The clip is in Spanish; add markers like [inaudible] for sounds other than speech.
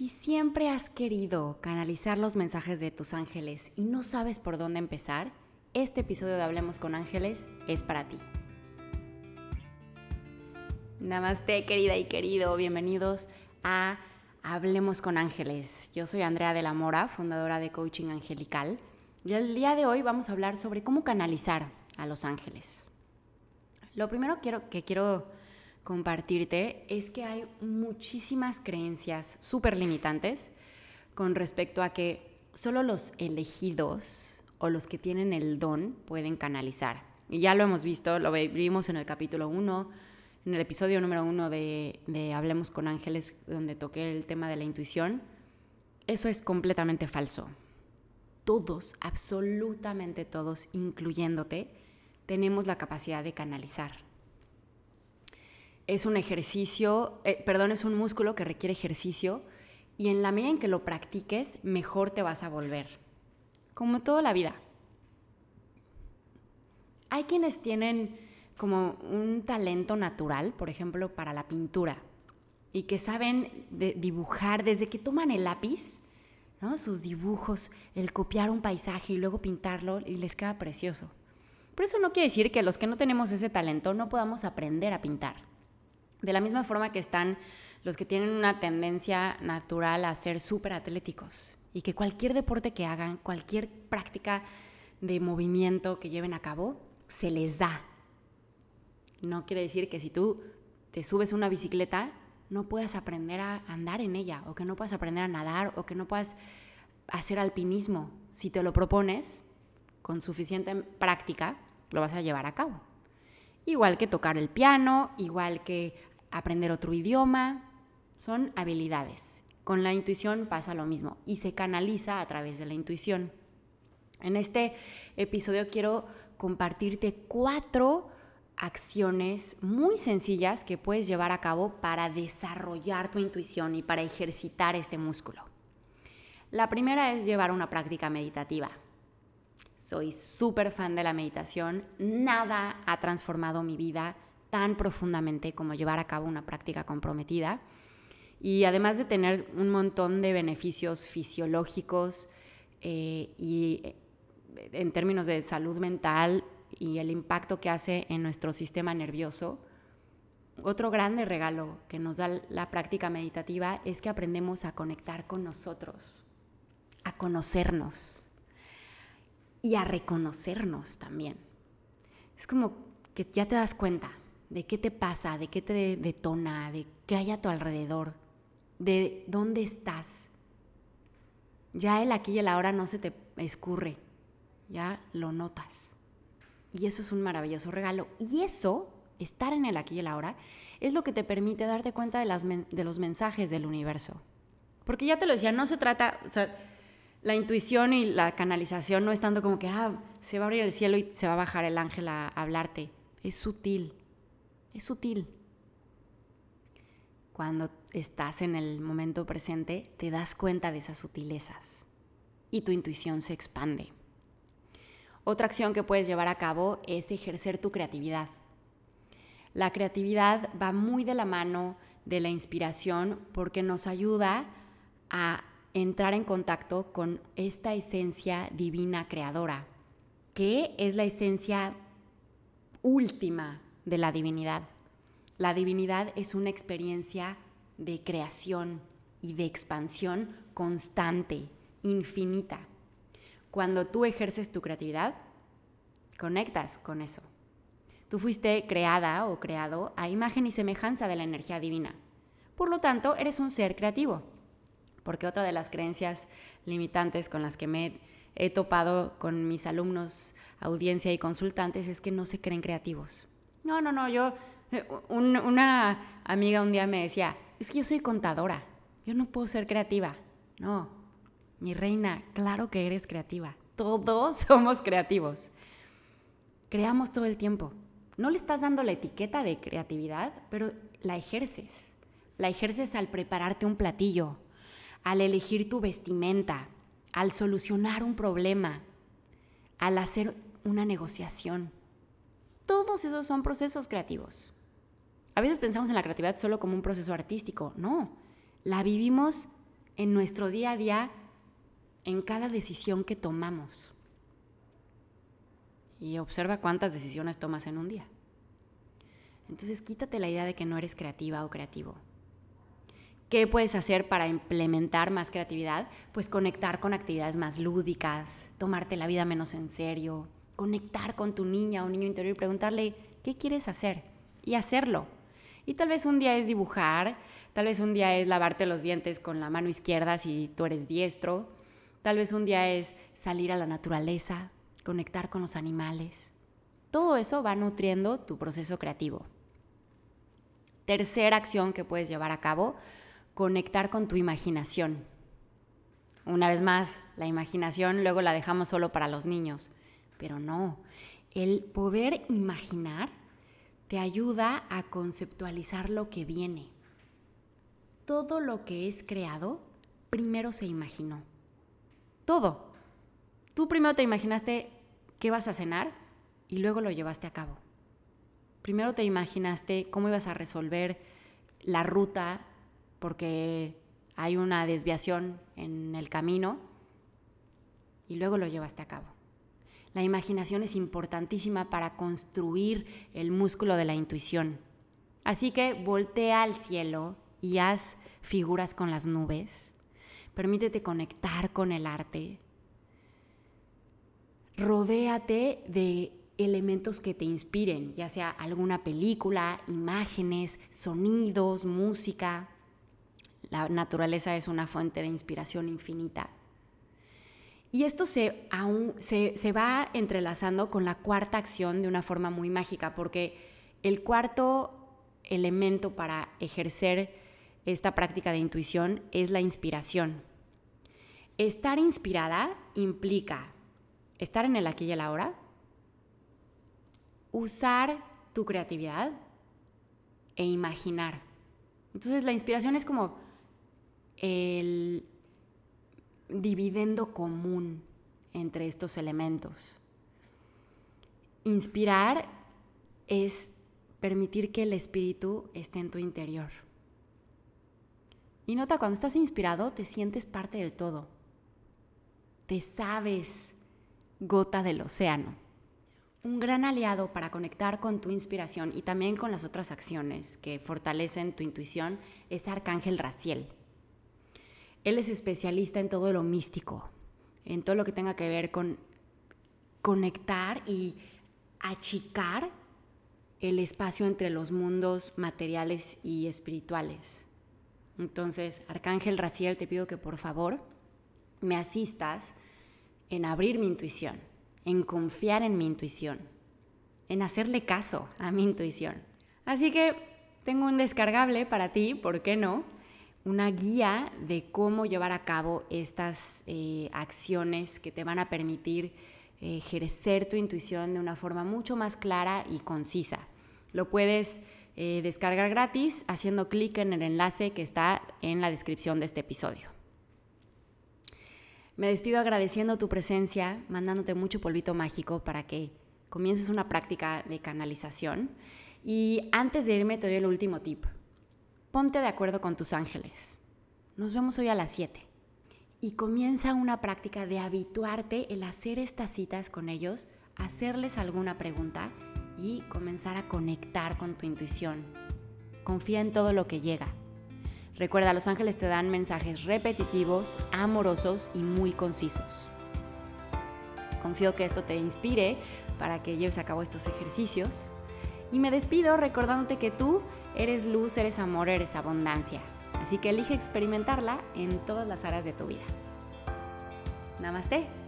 Si siempre has querido canalizar los mensajes de tus ángeles y no sabes por dónde empezar, este episodio de Hablemos con Ángeles es para ti. Namaste querida y querido, bienvenidos a Hablemos con Ángeles. Yo soy Andrea de la Mora, fundadora de Coaching Angelical, y el día de hoy vamos a hablar sobre cómo canalizar a los ángeles. Lo primero que quiero compartirte es que hay muchísimas creencias súper limitantes con respecto a que solo los elegidos o los que tienen el don pueden canalizar. Y ya lo hemos visto, lo vimos en el capítulo 1, en el episodio número 1 de, Hablemos con Ángeles, donde toqué el tema de la intuición. Eso es completamente falso. Todos, absolutamente todos, incluyéndote, tenemos la capacidad de canalizar es un ejercicio, eh, perdón, es un músculo que requiere ejercicio y en la medida en que lo practiques, mejor te vas a volver. Como toda la vida. Hay quienes tienen como un talento natural, por ejemplo, para la pintura y que saben dibujar desde que toman el lápiz, ¿no? sus dibujos, el copiar un paisaje y luego pintarlo y les queda precioso. Pero eso no quiere decir que los que no tenemos ese talento no podamos aprender a pintar. De la misma forma que están los que tienen una tendencia natural a ser súper atléticos y que cualquier deporte que hagan, cualquier práctica de movimiento que lleven a cabo, se les da. No quiere decir que si tú te subes una bicicleta, no puedas aprender a andar en ella, o que no puedas aprender a nadar, o que no puedas hacer alpinismo. Si te lo propones, con suficiente práctica, lo vas a llevar a cabo. Igual que tocar el piano, igual que aprender otro idioma, son habilidades. Con la intuición pasa lo mismo y se canaliza a través de la intuición. En este episodio quiero compartirte cuatro acciones muy sencillas que puedes llevar a cabo para desarrollar tu intuición y para ejercitar este músculo. La primera es llevar una práctica meditativa. Soy súper fan de la meditación, nada ha transformado mi vida tan profundamente como llevar a cabo una práctica comprometida. Y además de tener un montón de beneficios fisiológicos eh, y eh, en términos de salud mental y el impacto que hace en nuestro sistema nervioso, otro grande regalo que nos da la práctica meditativa es que aprendemos a conectar con nosotros, a conocernos y a reconocernos también. Es como que ya te das cuenta de qué te pasa, de qué te detona, de qué hay a tu alrededor, de dónde estás. Ya el aquí y el ahora no se te escurre, ya lo notas. Y eso es un maravilloso regalo. Y eso, estar en el aquí y el ahora, es lo que te permite darte cuenta de, los mensajes del universo. Porque ya te lo decía, no se trata, o sea, la intuición y la canalización no es tanto como que, ah, se va a abrir el cielo y se va a bajar el ángel a hablarte. Es sutil es sutil. Cuando estás en el momento presente, te das cuenta de esas sutilezas y tu intuición se expande. Otra acción que puedes llevar a cabo es ejercer tu creatividad. La creatividad va muy de la mano de la inspiración porque nos ayuda a entrar en contacto con esta esencia divina creadora, que es la esencia última de la divinidad. La divinidad es una experiencia de creación y de expansión constante, infinita. Cuando tú ejerces tu creatividad, conectas con eso. Tú fuiste creada o creado a imagen y semejanza de la energía divina. Por lo tanto, eres un ser creativo. Porque otra de las creencias limitantes con las que me he topado con mis alumnos, audiencia y consultantes es que no se creen creativos. No, no, no, yo, eh, una amiga un día me decía, es que yo soy contadora, yo no puedo ser creativa. No, mi reina, claro que eres creativa, todos [laughs] somos creativos. Creamos todo el tiempo. No le estás dando la etiqueta de creatividad, pero la ejerces. La ejerces al prepararte un platillo, al elegir tu vestimenta, al solucionar un problema, al hacer una negociación todos esos son procesos creativos. A veces pensamos en la creatividad solo como un proceso artístico, no, la vivimos en nuestro día a día, en cada decisión que tomamos. Y observa cuántas decisiones tomas en un día. Entonces quítate la idea de que no eres creativa o creativo. ¿Qué puedes hacer para implementar más creatividad? Pues conectar con actividades más lúdicas, tomarte la vida menos en serio, conectar con tu niña o niño interior y preguntarle, ¿qué quieres hacer? Y hacerlo. Y tal vez un día es dibujar, tal vez un día es lavarte los dientes con la mano izquierda si tú eres diestro, tal vez un día es salir a la naturaleza, conectar con los animales. Todo eso va nutriendo tu proceso creativo. Tercera acción que puedes llevar a cabo, conectar con tu imaginación. Una vez más, la imaginación luego la dejamos solo para los niños, pero no. El poder imaginar te ayuda a conceptualizar lo que viene. Todo lo que es creado primero se imaginó. Todo. Tú primero te imaginaste qué vas a cenar y luego lo llevaste a cabo. Primero te imaginaste cómo ibas a resolver la ruta porque hay una desviación en el camino y luego lo llevaste a cabo. La imaginación es importantísima para construir el músculo de la intuición. Así que voltea al cielo y haz figuras con las nubes. Permítete conectar con el arte. Rodéate de elementos que te inspiren, ya sea alguna película, imágenes, sonidos, música. La naturaleza es una fuente de inspiración infinita. Y esto se, aún, se, va entrelazando con la cuarta acción de una forma muy mágica, porque el cuarto elemento para ejercer esta práctica de intuición es la inspiración. Estar inspirada implica estar en el aquí y el ahora, usar tu creatividad e imaginar. Entonces la inspiración es como el dividendo común entre estos elementos. Inspirar es permitir que el espíritu esté en tu interior. Y nota, cuando estás inspirado te sientes parte del todo. Te sabes gota del océano. Un gran aliado para conectar con tu inspiración y también con las otras acciones que fortalecen tu intuición es Arcángel Raciel. Él es especialista en todo lo místico, en todo lo que tenga que ver con conectar y achicar el espacio entre los mundos materiales y espirituales. Entonces, Arcángel Raciel, te pido que por favor me asistas en abrir mi intuición, en confiar en mi intuición, en hacerle caso a mi intuición. Así que tengo un descargable para ti, ¿por qué no? una guía de cómo llevar a cabo estas eh, acciones que te van a permitir eh, ejercer tu intuición de una forma mucho más clara y concisa. Lo puedes eh, descargar gratis haciendo clic en el enlace que está en la descripción de este episodio. Me despido agradeciendo tu presencia, mandándote mucho polvito mágico para que comiences una práctica de canalización. Y antes de irme te doy el último tip. Ponte de acuerdo con tus ángeles. Nos vemos hoy a las 7. Y comienza una práctica de habituarte el hacer estas citas con ellos, hacerles alguna pregunta y comenzar a conectar con tu intuición. Confía en todo lo que llega. Recuerda, los ángeles te dan mensajes repetitivos, amorosos y muy concisos. Confío que esto te inspire para que lleves a cabo estos ejercicios. Y me despido recordándote que tú Eres luz, eres amor, eres abundancia. Así que elige experimentarla en todas las áreas de tu vida. Namaste.